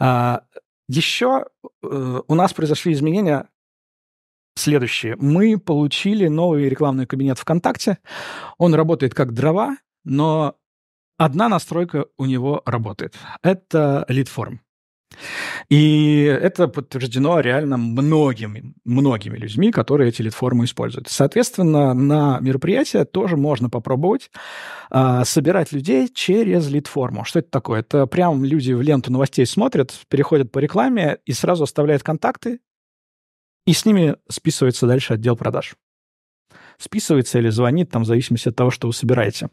А, еще э, у нас произошли изменения следующее. Мы получили новый рекламный кабинет ВКонтакте. Он работает как дрова, но одна настройка у него работает. Это лид лидформ. И это подтверждено реально многими, многими людьми, которые эти лид-формы используют. Соответственно, на мероприятия тоже можно попробовать э, собирать людей через лид-форму. Что это такое? Это прям люди в ленту новостей смотрят, переходят по рекламе и сразу оставляют контакты, и с ними списывается дальше отдел продаж. Списывается или звонит, там, в зависимости от того, что вы собираете.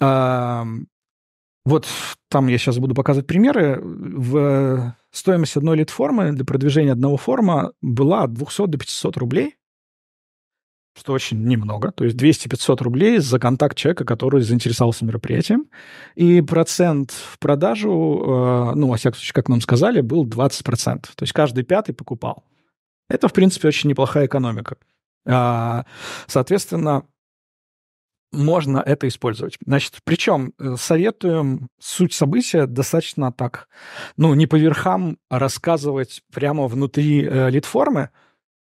Вот там я сейчас буду показывать примеры. В э, стоимость одной лид-формы для продвижения одного форума была от 200 до 500 рублей, что очень немного, то есть 200-500 рублей за контакт человека, который заинтересовался мероприятием. И процент в продажу, э, ну, во всяком случае, как нам сказали, был 20%. То есть каждый пятый покупал. Это, в принципе, очень неплохая экономика. А, соответственно, можно это использовать. Значит, причем э, советуем суть события достаточно так, ну, не по верхам рассказывать прямо внутри э, лид-формы,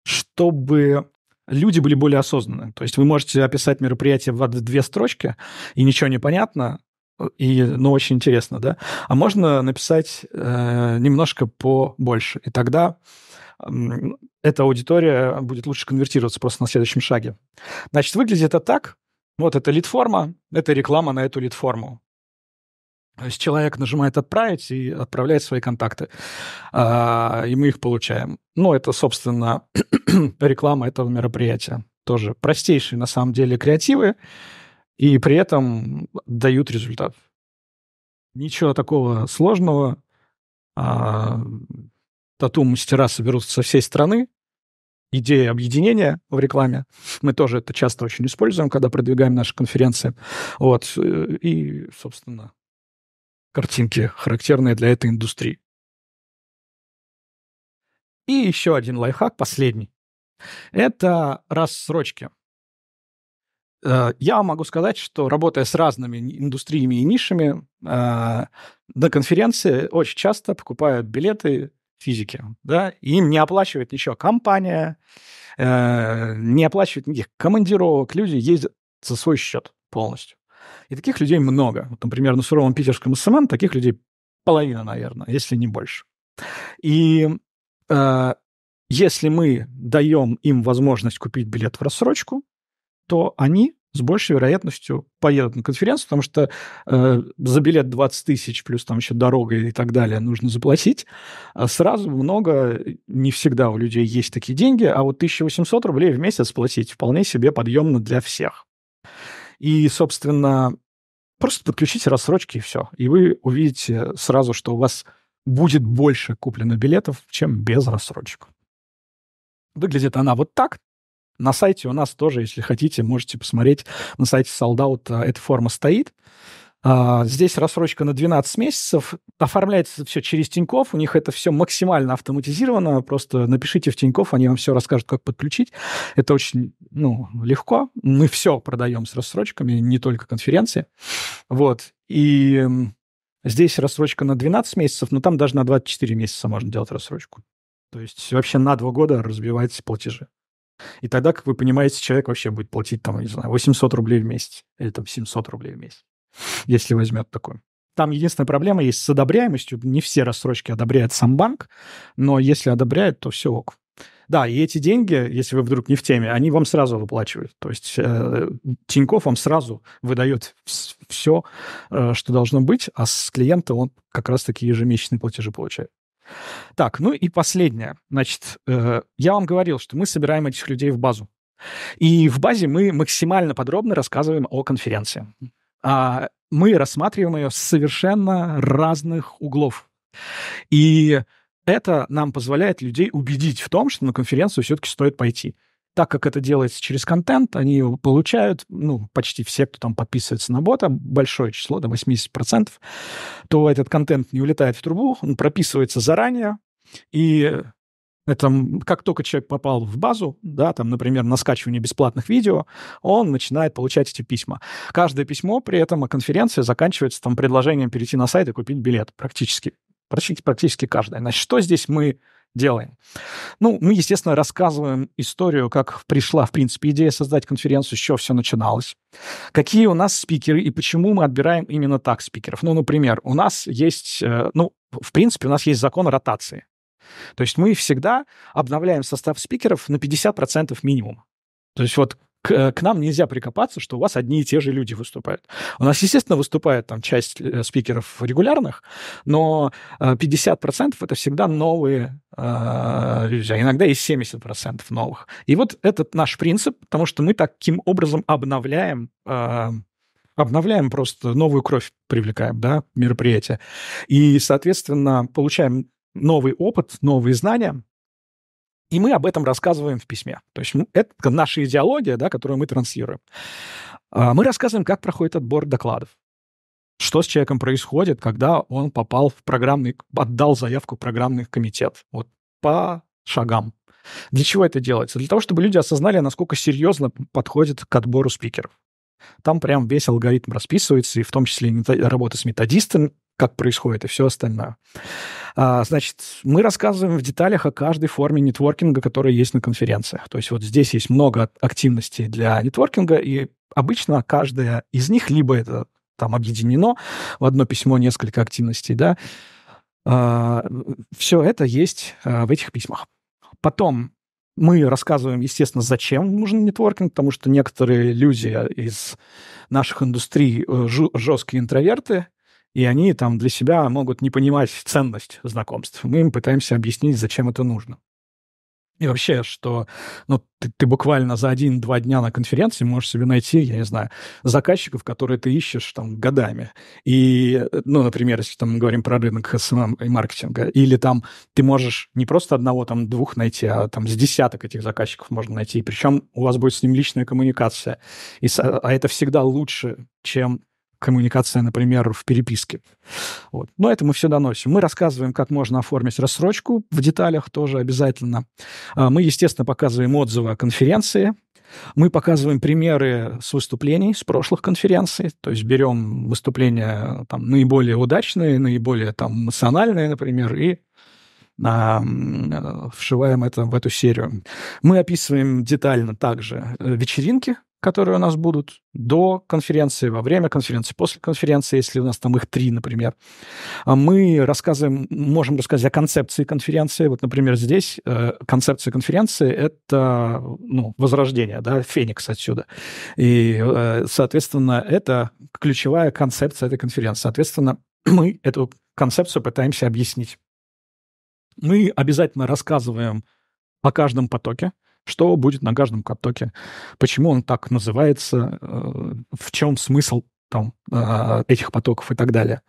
чтобы люди были более осознанны. То есть вы можете описать мероприятие в две строчки, и ничего не понятно, и, ну, очень интересно, да? А можно написать э, немножко побольше, и тогда эта аудитория будет лучше конвертироваться просто на следующем шаге. Значит, выглядит это так. Вот это лид-форма, это реклама на эту лид-форму. То есть человек нажимает «Отправить» и отправляет свои контакты. А, и мы их получаем. Ну, это, собственно, реклама этого мероприятия. Тоже простейшие, на самом деле, креативы. И при этом дают результат. Ничего такого сложного. А, тату-мастера соберутся со всей страны, идея объединения в рекламе. Мы тоже это часто очень используем, когда продвигаем наши конференции. Вот. Э, и, собственно, картинки, характерные для этой индустрии. И еще один лайфхак, последний. Это рассрочки. Э, я могу сказать, что работая с разными индустриями и нишами, э, на конференции очень часто покупают билеты физики, да, им не оплачивает ничего компания, э, не оплачивает никаких командировок, люди ездят за свой счет полностью. И таких людей много. Вот, например, на суровом питерском СММ эм таких людей половина, наверное, если не больше. И э, если мы даем им возможность купить билет в рассрочку, то они с большей вероятностью поедут на конференцию, потому что э, за билет 20 тысяч, плюс там еще дорога и так далее нужно заплатить. А сразу много, не всегда у людей есть такие деньги, а вот 1800 рублей в месяц платить вполне себе подъемно для всех. И, собственно, просто подключите рассрочки и все. И вы увидите сразу, что у вас будет больше куплено билетов, чем без рассрочек. Выглядит она вот так. На сайте у нас тоже, если хотите, можете посмотреть. На сайте Soldout а, эта форма стоит. А, здесь рассрочка на 12 месяцев. Оформляется все через Тиньков. У них это все максимально автоматизировано. Просто напишите в Тиньков, они вам все расскажут, как подключить. Это очень ну, легко. Мы все продаем с рассрочками, не только конференции. Вот. И здесь рассрочка на 12 месяцев, но там даже на 24 месяца можно делать рассрочку. То есть вообще на два года разбиваются платежи. И тогда, как вы понимаете, человек вообще будет платить, там, не знаю, 800 рублей в месяц или там 700 рублей в месяц, если возьмет такой. Там единственная проблема есть с одобряемостью. Не все рассрочки одобряет сам банк, но если одобряет, то все ок. Да, и эти деньги, если вы вдруг не в теме, они вам сразу выплачивают. То есть э, Тиньков вам сразу выдает все, э, что должно быть, а с клиента он как раз-таки ежемесячные платежи получает. Так, ну и последнее. Значит, э, я вам говорил, что мы собираем этих людей в базу. И в базе мы максимально подробно рассказываем о конференции. А, мы рассматриваем ее с совершенно разных углов. И это нам позволяет людей убедить в том, что на конференцию все-таки стоит пойти так как это делается через контент, они его получают, ну, почти все, кто там подписывается на бота, большое число, до 80%, то этот контент не улетает в трубу, он прописывается заранее, и это как только человек попал в базу, да, там, например, на скачивание бесплатных видео, он начинает получать эти письма. Каждое письмо при этом о а конференции заканчивается там предложением перейти на сайт и купить билет практически. Практически, практически каждое. Значит, что здесь мы делаем. Ну, мы, естественно, рассказываем историю, как пришла, в принципе, идея создать конференцию, с чего все начиналось, какие у нас спикеры и почему мы отбираем именно так спикеров. Ну, например, у нас есть, э, ну, в принципе, у нас есть закон ротации. То есть мы всегда обновляем состав спикеров на 50% минимум. То есть вот к, э, к нам нельзя прикопаться, что у вас одни и те же люди выступают. У нас, естественно, выступает там часть э, спикеров регулярных, но 50% э, это всегда новые люди, а иногда и 70% новых. И вот этот наш принцип, потому что мы таким образом обновляем обновляем просто, новую кровь привлекаем, да, мероприятие. И, соответственно, получаем новый опыт, новые знания, и мы об этом рассказываем в письме. То есть это наша идеология, да, которую мы транслируем. А, мы рассказываем, как проходит отбор докладов. Что с человеком происходит, когда он попал в программный, отдал заявку в программный комитет. Вот по шагам. Для чего это делается? Для того, чтобы люди осознали, насколько серьезно подходит к отбору спикеров. Там прям весь алгоритм расписывается, и в том числе работа с методистами, как происходит и все остальное. А, значит, мы рассказываем в деталях о каждой форме нетворкинга, которая есть на конференциях. То есть вот здесь есть много активностей для нетворкинга, и обычно каждая из них либо это там объединено в одно письмо несколько активностей, да, а, все это есть а, в этих письмах. Потом мы рассказываем, естественно, зачем нужен нетворкинг, потому что некоторые люди из наших индустрий э, жесткие интроверты, и они там для себя могут не понимать ценность знакомств. Мы им пытаемся объяснить, зачем это нужно. И вообще, что ну, ты, ты буквально за один-два дня на конференции можешь себе найти, я не знаю, заказчиков, которые ты ищешь там годами. И, ну, например, если там мы говорим про рынок СММ и маркетинга, или там ты можешь не просто одного, там, двух найти, а там с десяток этих заказчиков можно найти. Причем у вас будет с ним личная коммуникация. И, а, а это всегда лучше, чем коммуникация, например, в переписке. Вот. Но это мы все доносим. Мы рассказываем, как можно оформить рассрочку в деталях тоже обязательно. А, мы, естественно, показываем отзывы о конференции, мы показываем примеры с выступлений с прошлых конференций, то есть берем выступления там, наиболее удачные, наиболее там, эмоциональные, например, и а, вшиваем это в эту серию. Мы описываем детально также э, вечеринки, которые у нас будут до конференции, во время конференции, после конференции, если у нас там их три, например. А мы рассказываем, можем рассказать о концепции конференции. Вот, например, здесь э, концепция конференции — это ну, возрождение, да, феникс отсюда. И, э, соответственно, это ключевая концепция этой конференции. Соответственно, мы эту концепцию пытаемся объяснить. Мы обязательно рассказываем о каждом потоке, что будет на каждом каптоке, почему он так называется, э, в чем смысл там, э, этих потоков и так далее.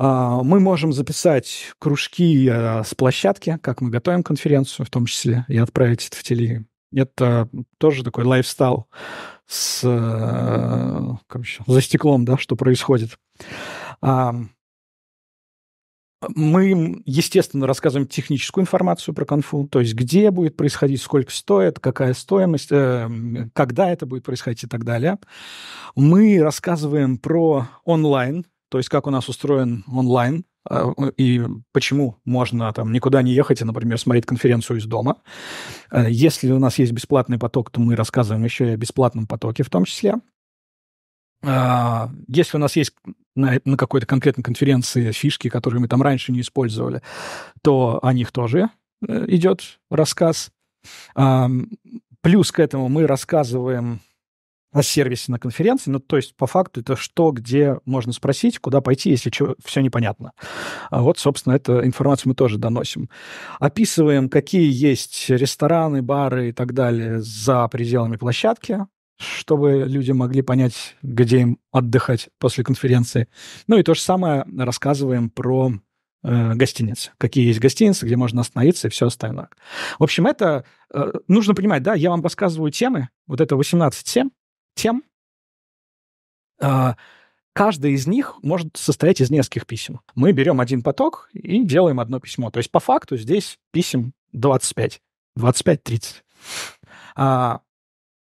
А, мы можем записать кружки э, с площадки, как мы готовим конференцию в том числе, и отправить это в теле. Это тоже такой лайфстайл с как еще, за стеклом, да, что происходит. Мы им, естественно, рассказываем техническую информацию про конфу, то есть где будет происходить, сколько стоит, какая стоимость, э, когда это будет происходить и так далее. Мы рассказываем про онлайн, то есть как у нас устроен онлайн, э, и почему можно там никуда не ехать и, например, смотреть конференцию из дома. Э, если у нас есть бесплатный поток, то мы рассказываем еще и о бесплатном потоке в том числе. А, если у нас есть на, на какой-то конкретной конференции фишки, которые мы там раньше не использовали, то о них тоже э, идет рассказ. Плюс к этому мы рассказываем о сервисе на конференции. Ну, то есть, по факту, это что, где можно спросить, куда пойти, если чего, все непонятно. А вот, собственно, эту информацию мы тоже доносим. Описываем, какие есть рестораны, бары и так далее за пределами площадки чтобы люди могли понять, где им отдыхать после конференции. Ну и то же самое рассказываем про э, гостиницы. Какие есть гостиницы, где можно остановиться и все остальное. В общем, это э, нужно понимать, да, я вам рассказываю темы, вот это 18 тем, тем. Э, каждая из них может состоять из нескольких писем. Мы берем один поток и делаем одно письмо. То есть по факту здесь писем 25, 25-30. А,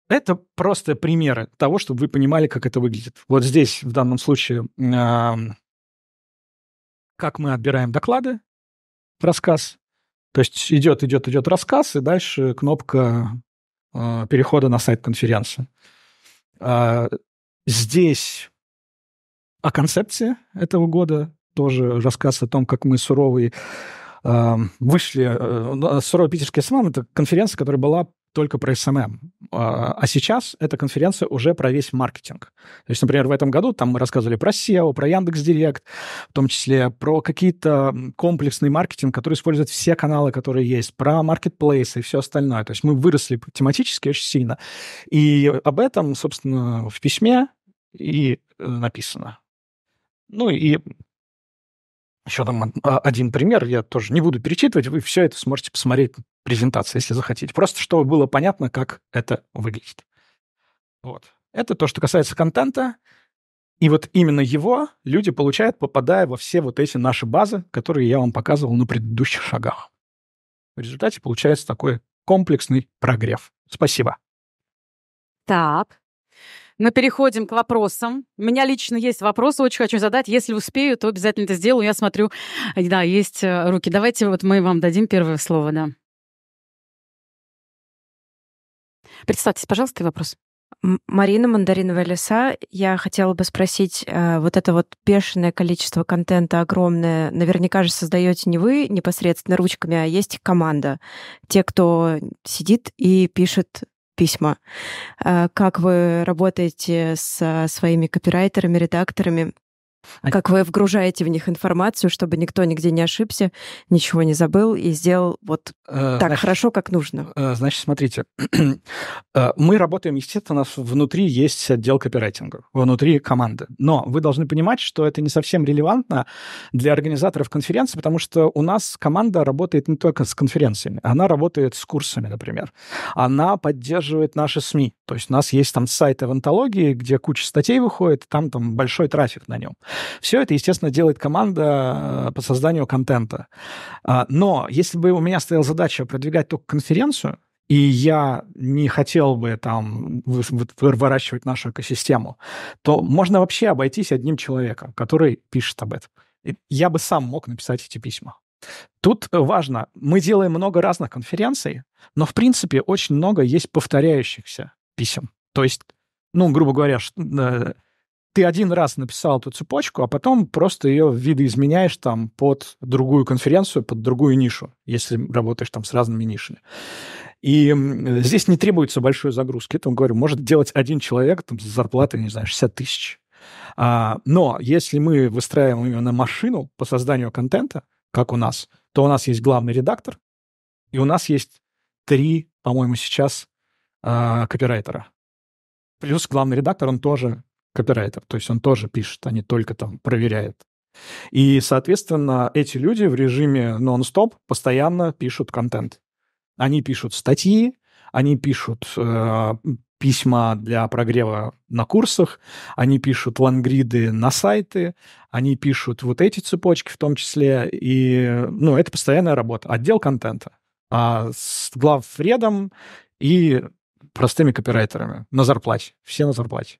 это просто примеры того, чтобы вы понимали, как это выглядит. Вот здесь в данном случае, как мы отбираем доклады, рассказ. То есть идет, идет, идет рассказ, и дальше кнопка а, перехода на сайт конференции. А, здесь о концепции этого года тоже рассказ о том, как мы суровые вышли. Э, Суровый питерский СМАМ — это конференция, которая была только про SMM. А, а сейчас эта конференция уже про весь маркетинг. То есть, например, в этом году там мы рассказывали про SEO, про Яндекс Директ, в том числе про какие-то комплексный маркетинг, который использует все каналы, которые есть, про маркетплейсы и все остальное. То есть мы выросли тематически очень сильно. И об этом, собственно, в письме и э, написано. Ну и еще там а, один пример, я тоже не буду перечитывать, вы все это сможете посмотреть в презентации, если захотите. Просто чтобы было понятно, как это выглядит. Вот. Это то, что касается контента. И вот именно его люди получают, попадая во все вот эти наши базы, которые я вам показывал на предыдущих шагах. В результате получается такой комплексный прогрев. Спасибо. Так, мы переходим к вопросам. У меня лично есть вопросы, очень хочу задать. Если успею, то обязательно это сделаю. Я смотрю, э, да, есть э, руки. Давайте вот мы вам дадим первое слово, да. Представьтесь, пожалуйста, вопрос. Марина, Мандариновая леса. Я хотела бы спросить, э, вот это вот бешеное количество контента огромное, наверняка же создаете не вы непосредственно ручками, а есть команда, те, кто сидит и пишет письма, а, как вы работаете со а, своими копирайтерами, редакторами, а как вы вгружаете в них информацию, чтобы никто нигде не ошибся, ничего не забыл и сделал вот э, так значит, хорошо, как нужно? Э, значит, смотрите, э, мы работаем, естественно, у нас внутри есть отдел копирайтинга, внутри команды. Но вы должны понимать, что это не совсем релевантно для организаторов конференции, потому что у нас команда работает не только с конференциями, она работает с курсами, например. Она поддерживает наши СМИ. То есть у нас есть там сайт эвантологии, где куча статей выходит, там, там большой трафик на нем. Все это, естественно, делает команда э, по созданию контента. А, но если бы у меня стояла задача продвигать только конференцию, и я не хотел бы там выращивать нашу экосистему, то можно вообще обойтись одним человеком, который пишет об этом. Я бы сам мог написать эти письма. Тут важно, мы делаем много разных конференций, но, в принципе, очень много есть повторяющихся писем. То есть, ну, грубо говоря, э, ты один раз написал эту цепочку, а потом просто ее видоизменяешь там под другую конференцию, под другую нишу, если работаешь там с разными нишами. И здесь не требуется большой загрузки. Это, говорю, может делать один человек там, с зарплатой, не знаю, 60 тысяч. А, но если мы выстраиваем ее на машину по созданию контента, как у нас, то у нас есть главный редактор, и у нас есть три, по-моему, сейчас а, копирайтера. Плюс главный редактор, он тоже копирайтер. То есть он тоже пишет, а не только там проверяет. И, соответственно, эти люди в режиме нон-стоп постоянно пишут контент. Они пишут статьи, они пишут э, письма для прогрева на курсах, они пишут лангриды на сайты, они пишут вот эти цепочки в том числе, и, ну, это постоянная работа, отдел контента. А с главфредом и простыми копирайтерами на зарплате, все на зарплате.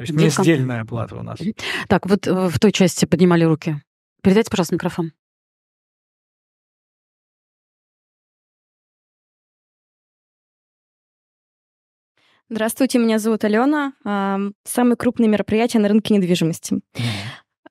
То есть нездельная ну, нераздельная плата у нас. Так, вот э, в той части поднимали руки. Передайте, пожалуйста, микрофон. Здравствуйте, меня зовут Алена. Самые крупные мероприятия на рынке недвижимости.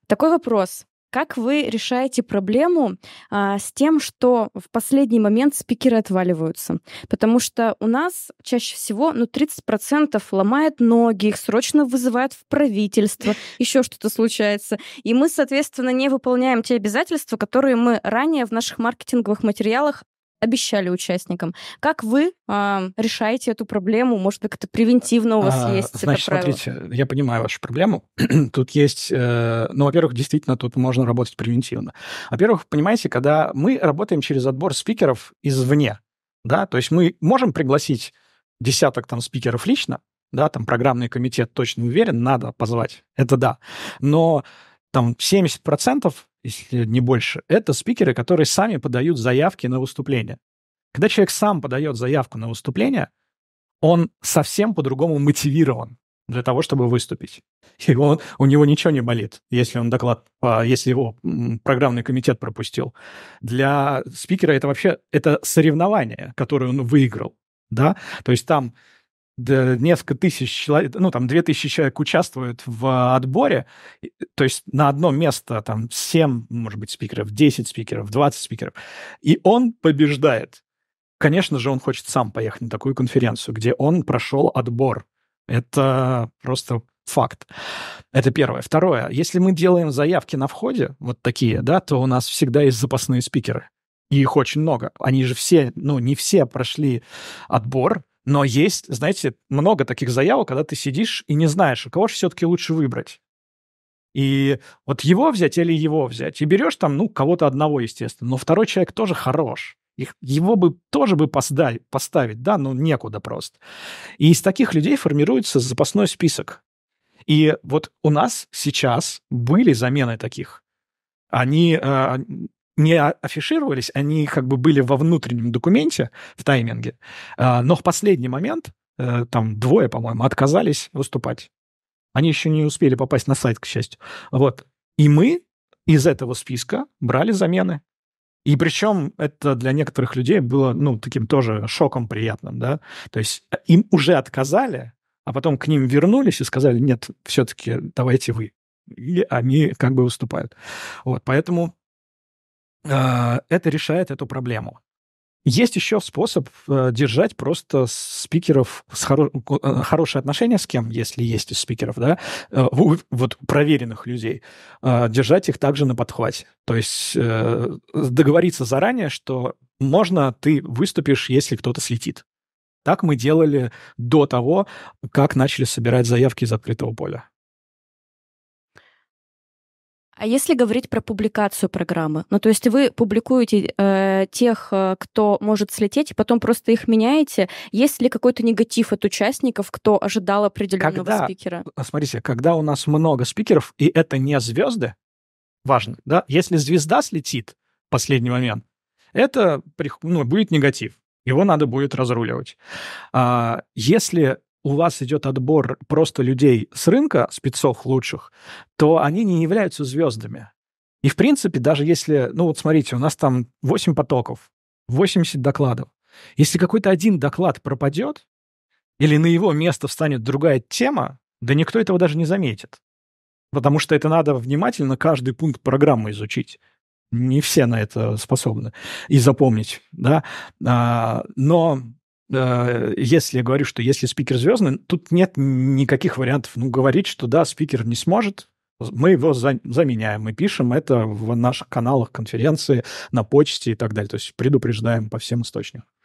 Такой вопрос. Как вы решаете проблему а, с тем, что в последний момент спикеры отваливаются? Потому что у нас чаще всего ну, 30% ломает ноги, их срочно вызывают в правительство, еще что-то случается. И мы, соответственно, не выполняем те обязательства, которые мы ранее в наших маркетинговых материалах обещали участникам. Как вы э, решаете эту проблему? Может быть, как-то превентивно у вас а, есть значит, это правило? смотрите, я понимаю вашу проблему. тут есть, э, ну, во-первых, действительно, тут можно работать превентивно. Во-первых, понимаете, когда мы работаем через отбор спикеров извне, да, то есть мы можем пригласить десяток там спикеров лично, да, там программный комитет точно уверен, надо позвать, это да. Но там 70%, если не больше, это спикеры, которые сами подают заявки на выступление. Когда человек сам подает заявку на выступление, он совсем по-другому мотивирован для того, чтобы выступить. И он, у него ничего не болит, если он доклад, а, если его программный комитет пропустил. Для спикера это вообще это соревнование, которое он выиграл. Да? То есть там несколько тысяч человек, ну, там, две тысячи человек участвуют в а, отборе, то есть на одно место там 7, может быть, спикеров, 10 спикеров, 20 спикеров, и он побеждает. Конечно же, он хочет сам поехать на такую конференцию, где он прошел отбор. Это просто факт. Это первое. Второе. Если мы делаем заявки на входе, вот такие, да, то у нас всегда есть запасные спикеры. И их очень много. Они же все, ну, не все прошли отбор, но есть, знаете, много таких заявок, когда ты сидишь и не знаешь, у кого же все-таки лучше выбрать. И вот его взять или его взять. И берешь там, ну, кого-то одного, естественно. Но второй человек тоже хорош. Их, его бы тоже бы посдали, поставить, да, ну некуда просто. И из таких людей формируется запасной список. И вот у нас сейчас были замены таких. Они, э, не афишировались, они как бы были во внутреннем документе в тайминге, а, но в последний момент, э, там двое, по-моему, отказались выступать. Они еще не успели попасть на сайт, к счастью. Вот. И мы из этого списка брали замены. И причем это для некоторых людей было, ну, таким тоже шоком приятным, да. То есть э, им уже отказали, а потом к ним вернулись и сказали, нет, все-таки давайте вы. И они как бы выступают. Вот, поэтому а, это решает эту проблему. Есть еще способ э, держать просто спикеров с хоро... Э, хорошие отношения с кем, если есть из спикеров, да, э, вот проверенных людей, а, держать их также на подхвате. То есть договориться заранее, что можно ты выступишь, если кто-то слетит. Так мы делали до того, как начали собирать заявки из открытого поля. А если говорить про публикацию программы, ну то есть вы публикуете э, тех, э, кто может слететь, и потом просто их меняете, есть ли какой-то негатив от участников, кто ожидал определенного когда, спикера? Э, смотрите, когда у нас много спикеров, и это не звезды, важно, да, если звезда слетит в последний момент, это ну, будет негатив. Его надо будет разруливать. А, если у вас идет отбор просто людей с рынка, спецов лучших, то они не являются звездами. И, в принципе, даже если... Ну, вот смотрите, у нас там 8 потоков, 80 докладов. Если какой-то один доклад пропадет, или на его место встанет другая тема, да никто этого даже не заметит. Потому что это надо внимательно каждый пункт программы изучить. Не все на это способны и запомнить, да. А, но Э, если я говорю, что если спикер звездный, тут нет никаких вариантов. Ну, говорить, что да, спикер не сможет, мы его за, заменяем. Мы пишем это в наших каналах, конференции, на почте и так далее. То есть предупреждаем по всем источникам.